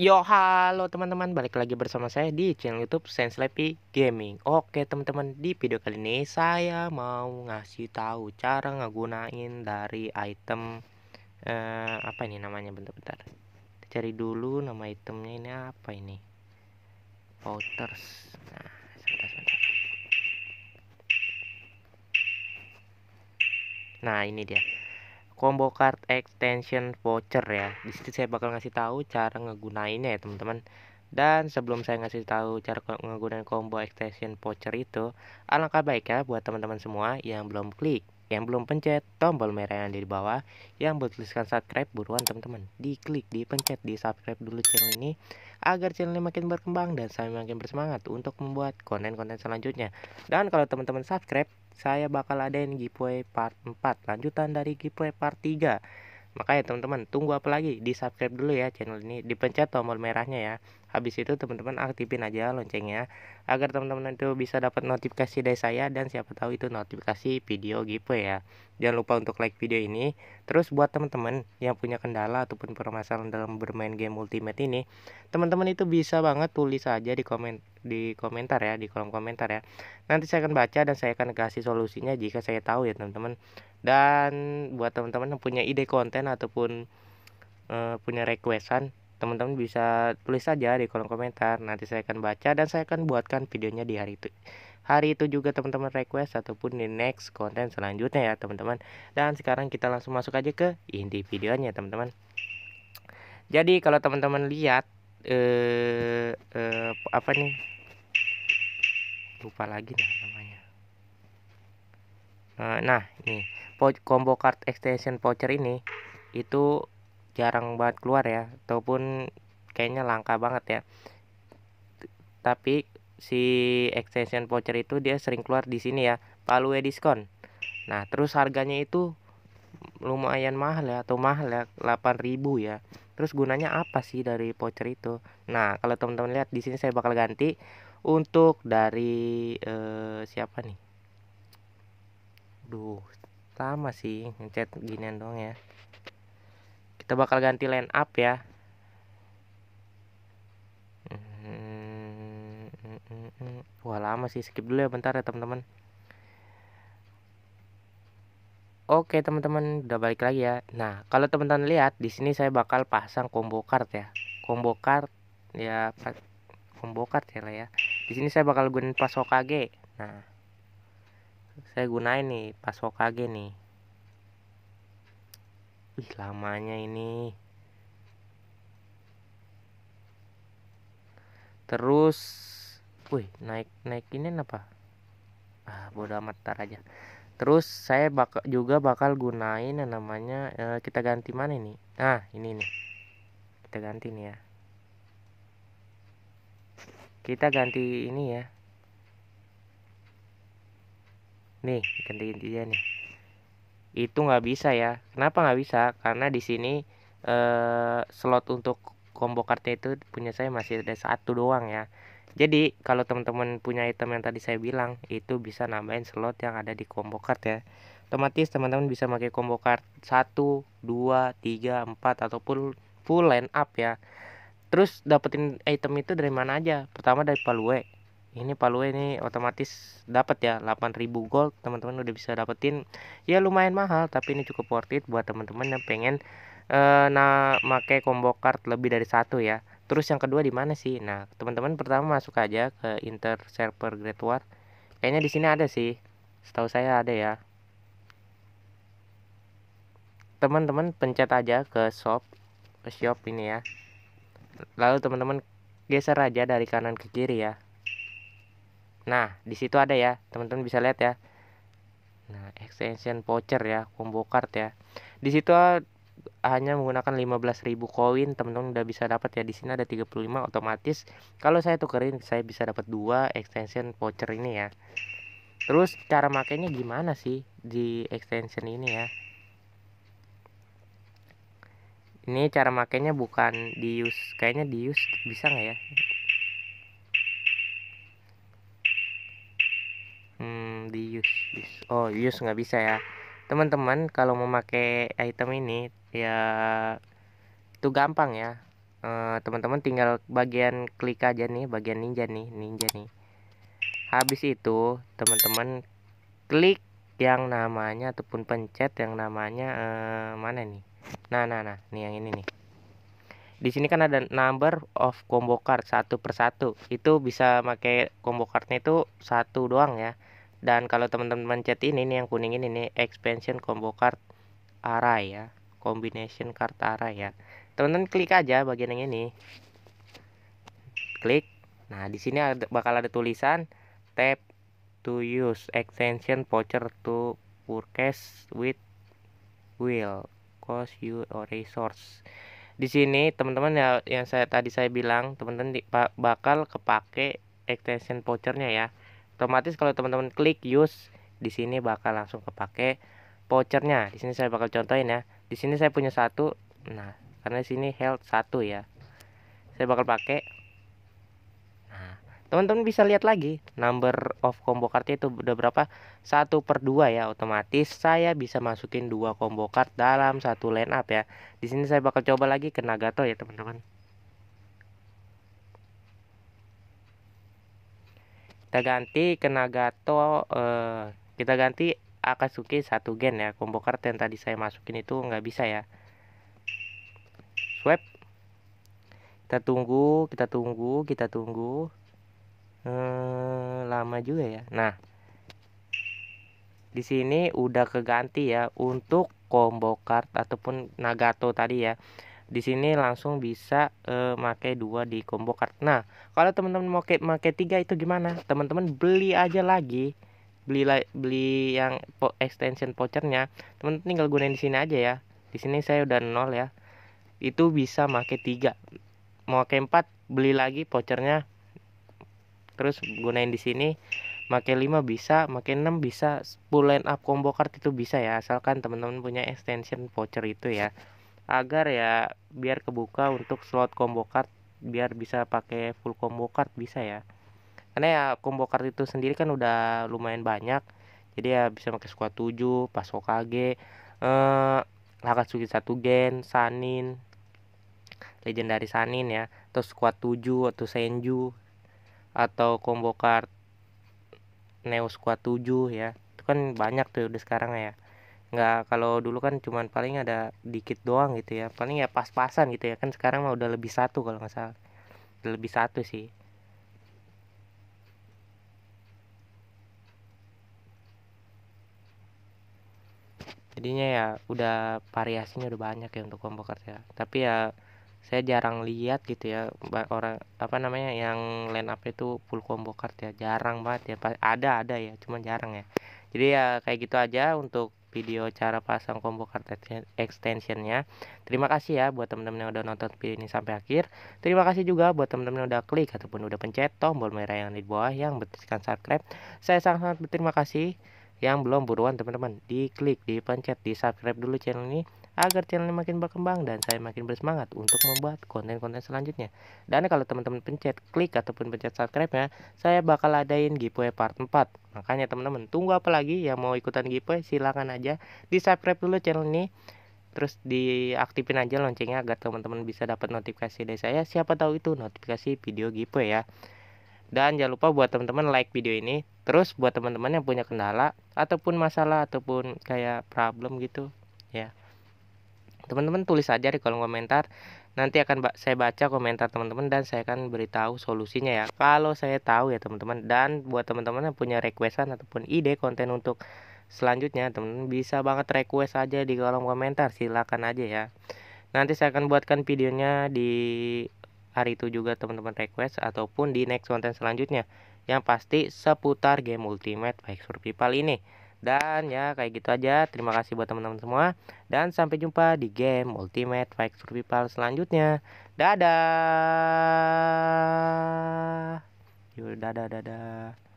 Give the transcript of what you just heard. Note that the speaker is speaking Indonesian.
Yo halo teman-teman balik lagi bersama saya di channel YouTube Sense Lepi Gaming. Oke teman-teman di video kali ini saya mau ngasih tahu cara ngegunain dari item eh, apa ini namanya bentar-bentar. Cari dulu nama itemnya ini apa ini? powders. Nah, Nah, ini dia combo card extension voucher ya. Di situ saya bakal ngasih tahu cara ngegunainnya ya, teman-teman. Dan sebelum saya ngasih tahu cara menggunakan combo extension voucher itu, alangkah baiknya buat teman-teman semua yang belum klik, yang belum pencet tombol merah yang ada di bawah, yang bertuliskan subscribe buruan teman-teman. Diklik, dipencet, di subscribe dulu channel ini agar channel ini makin berkembang dan saya makin bersemangat untuk membuat konten-konten selanjutnya. Dan kalau teman-teman subscribe, saya bakal adain giveaway part 4 lanjutan dari giveaway part 3 makanya teman-teman tunggu apa lagi di subscribe dulu ya channel ini dipencet tombol merahnya ya habis itu teman-teman aktifin aja loncengnya agar teman-teman itu bisa dapat notifikasi dari saya dan siapa tahu itu notifikasi video giveaway ya jangan lupa untuk like video ini terus buat teman-teman yang punya kendala ataupun permasalahan dalam bermain game ultimate ini teman-teman itu bisa banget tulis aja di komen di komentar ya di kolom komentar ya nanti saya akan baca dan saya akan kasih solusinya jika saya tahu ya teman-teman dan buat teman-teman yang punya ide konten ataupun eh, punya requestan teman-teman bisa tulis saja di kolom komentar nanti saya akan baca dan saya akan buatkan videonya di hari itu hari itu juga teman-teman request ataupun di next konten selanjutnya ya teman-teman dan sekarang kita langsung masuk aja ke inti videonya teman-teman jadi kalau teman-teman lihat eh, eh apa nih lupa lagi nih namanya eh, nah ini combo card extension voucher ini itu jarang banget keluar ya ataupun kayaknya langka banget ya tapi si extension voucher itu dia sering keluar di sini ya palu diskon nah terus harganya itu lumayan mahal ya atau mahal ya 8000 ya terus gunanya apa sih dari voucher itu nah kalau teman-teman lihat di sini saya bakal ganti untuk dari eh, siapa nih duh sama sih ngechat ginian doang ya kita bakal ganti line up ya Wah lama sih skip dulu ya bentar ya teman-teman Oke teman-teman udah balik lagi ya Nah kalau teman-teman lihat di sini saya bakal pasang combo card ya Combo card ya combo card ya lah ya di sini saya bakal gunain pasokage. nah saya gunain nih pasokage nih Ih, lamanya ini. Terus, wih, naik naik ini apa? Ah, bodo amat tar aja. Terus saya bakal juga bakal gunain yang namanya eh, kita ganti mana ini? Ah, ini nih. Kita ganti nih ya. Kita ganti ini ya. Nih, ganti dia nih itu nggak bisa ya kenapa nggak bisa karena di sini eh, slot untuk combo kartu itu punya saya masih ada satu doang ya jadi kalau teman-teman punya item yang tadi saya bilang itu bisa nambahin slot yang ada di combo card ya otomatis teman-teman bisa pakai combo card 1, 2, 3, 4 ataupun full line up ya terus dapetin item itu dari mana aja pertama dari palue ini palu ini otomatis dapat ya 8000 gold teman-teman udah bisa dapetin ya lumayan mahal tapi ini cukup worth it buat teman-teman yang pengen uh, nah make combo card lebih dari satu ya terus yang kedua di mana sih nah teman-teman pertama masuk aja ke inter server great war kayaknya di sini ada sih setahu saya ada ya teman-teman pencet aja ke shop ke shop ini ya lalu teman-teman geser aja dari kanan ke kiri ya Nah, di situ ada ya, teman-teman bisa lihat ya. Nah, extension voucher ya, combo card ya. Di situ ah, hanya menggunakan 15.000 koin, teman-teman udah bisa dapat ya. Di sini ada 35 otomatis. Kalau saya tukerin saya bisa dapat dua extension voucher ini ya. Terus cara makainya gimana sih di extension ini ya? ini cara makainya bukan di use kayaknya di use bisa nggak ya oh iya, use nggak bisa ya teman-teman kalau memakai item ini ya itu gampang ya eh, teman-teman uh, tinggal bagian klik aja nih bagian ninja nih ninja nih habis itu teman-teman klik yang namanya ataupun pencet yang namanya uh, mana nih nah nah nah nih yang ini nih di sini kan ada number of combo card satu persatu itu bisa pakai combo cardnya itu satu doang ya dan kalau teman-teman chat ini nih yang kuning ini nih expansion combo card array ya combination card array ya teman-teman klik aja bagian yang ini klik nah di sini ada, bakal ada tulisan tap to use extension voucher to purchase with will cost you a resource di sini teman-teman ya yang saya tadi saya bilang teman-teman bakal kepake extension vouchernya ya otomatis kalau teman-teman klik use di sini bakal langsung kepake vouchernya di sini saya bakal contohin ya di sini saya punya satu nah karena di sini health satu ya saya bakal pakai nah teman-teman bisa lihat lagi number of combo card itu udah berapa satu per dua ya otomatis saya bisa masukin dua combo card dalam satu line up ya di sini saya bakal coba lagi ke Nagato ya teman-teman kita ganti ke Nagato eh, kita ganti Akatsuki satu gen ya combo card yang tadi saya masukin itu nggak bisa ya swap kita tunggu kita tunggu kita tunggu eh, lama juga ya nah di sini udah keganti ya untuk combo card ataupun Nagato tadi ya di sini langsung bisa uh, make dua di combo card nah kalau teman-teman mau ke make tiga itu gimana teman-teman beli aja lagi beli beli yang po extension pochernya. teman-teman tinggal gunain di sini aja ya di sini saya udah nol ya itu bisa make tiga mau ke empat beli lagi pochernya. terus gunain di sini make lima bisa, make enam bisa, full line up combo card itu bisa ya, asalkan teman-teman punya extension voucher itu ya agar ya biar kebuka untuk slot combo card biar bisa pakai full combo card bisa ya karena ya combo card itu sendiri kan udah lumayan banyak jadi ya bisa pakai squad 7 pas Hokage eh Sugi satu gen Sanin legendary Sanin ya atau squad 7 atau Senju atau combo card Neo squad 7 ya itu kan banyak tuh udah sekarang ya nggak kalau dulu kan cuman paling ada dikit doang gitu ya paling ya pas-pasan gitu ya kan sekarang mah udah lebih satu kalau nggak salah udah lebih satu sih jadinya ya udah variasinya udah banyak ya untuk kelompok kerja tapi ya saya jarang lihat gitu ya orang apa namanya yang line up itu full combo card ya jarang banget ya ada ada ya cuman jarang ya jadi ya kayak gitu aja untuk video cara pasang combo card extensionnya terima kasih ya buat teman-teman yang udah nonton video ini sampai akhir terima kasih juga buat teman-teman yang udah klik ataupun udah pencet tombol merah yang di bawah yang bertuliskan subscribe saya sangat-sangat berterima kasih yang belum buruan teman-teman di diklik dipencet di subscribe dulu channel ini agar channel ini makin berkembang dan saya makin bersemangat untuk membuat konten-konten selanjutnya. Dan kalau teman-teman pencet klik ataupun pencet subscribe ya, saya bakal adain giveaway part 4. Makanya teman-teman tunggu apa lagi yang mau ikutan giveaway silahkan aja di subscribe dulu channel ini terus diaktifin aja loncengnya agar teman-teman bisa dapat notifikasi dari saya siapa tahu itu notifikasi video giveaway ya dan jangan lupa buat teman-teman like video ini terus buat teman-teman yang punya kendala ataupun masalah ataupun kayak problem gitu ya teman-teman tulis aja di kolom komentar nanti akan saya baca komentar teman-teman dan saya akan beritahu solusinya ya kalau saya tahu ya teman-teman dan buat teman-teman yang punya requestan ataupun ide konten untuk selanjutnya teman-teman bisa banget request aja di kolom komentar silakan aja ya nanti saya akan buatkan videonya di hari itu juga teman-teman request ataupun di next konten selanjutnya yang pasti seputar game ultimate baik survival ini dan ya kayak gitu aja. Terima kasih buat teman-teman semua. Dan sampai jumpa di game Ultimate Fight Survival selanjutnya. Dadah. Yuk dadah dadah.